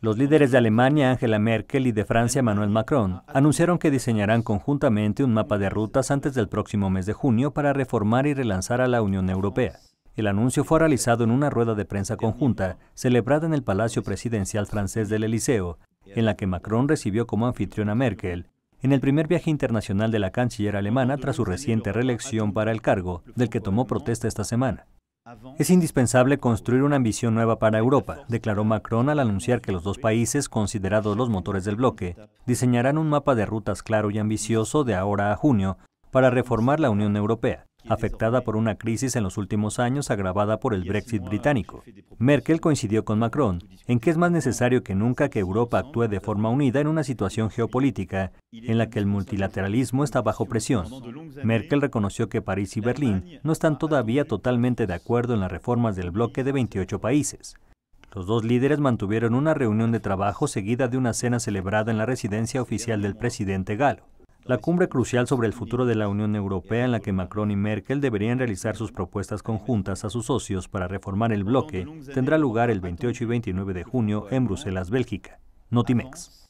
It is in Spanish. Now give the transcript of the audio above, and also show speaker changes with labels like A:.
A: Los líderes de Alemania, Angela Merkel, y de Francia, Emmanuel Macron, anunciaron que diseñarán conjuntamente un mapa de rutas antes del próximo mes de junio para reformar y relanzar a la Unión Europea. El anuncio fue realizado en una rueda de prensa conjunta celebrada en el Palacio Presidencial francés del Eliseo, en la que Macron recibió como anfitrión a Merkel, en el primer viaje internacional de la canciller alemana tras su reciente reelección para el cargo, del que tomó protesta esta semana. Es indispensable construir una ambición nueva para Europa, declaró Macron al anunciar que los dos países, considerados los motores del bloque, diseñarán un mapa de rutas claro y ambicioso de ahora a junio para reformar la Unión Europea, afectada por una crisis en los últimos años agravada por el Brexit británico. Merkel coincidió con Macron en que es más necesario que nunca que Europa actúe de forma unida en una situación geopolítica en la que el multilateralismo está bajo presión. Merkel reconoció que París y Berlín no están todavía totalmente de acuerdo en las reformas del bloque de 28 países. Los dos líderes mantuvieron una reunión de trabajo seguida de una cena celebrada en la residencia oficial del presidente galo la cumbre crucial sobre el futuro de la Unión Europea en la que Macron y Merkel deberían realizar sus propuestas conjuntas a sus socios para reformar el bloque, tendrá lugar el 28 y 29 de junio en Bruselas, Bélgica. Notimex.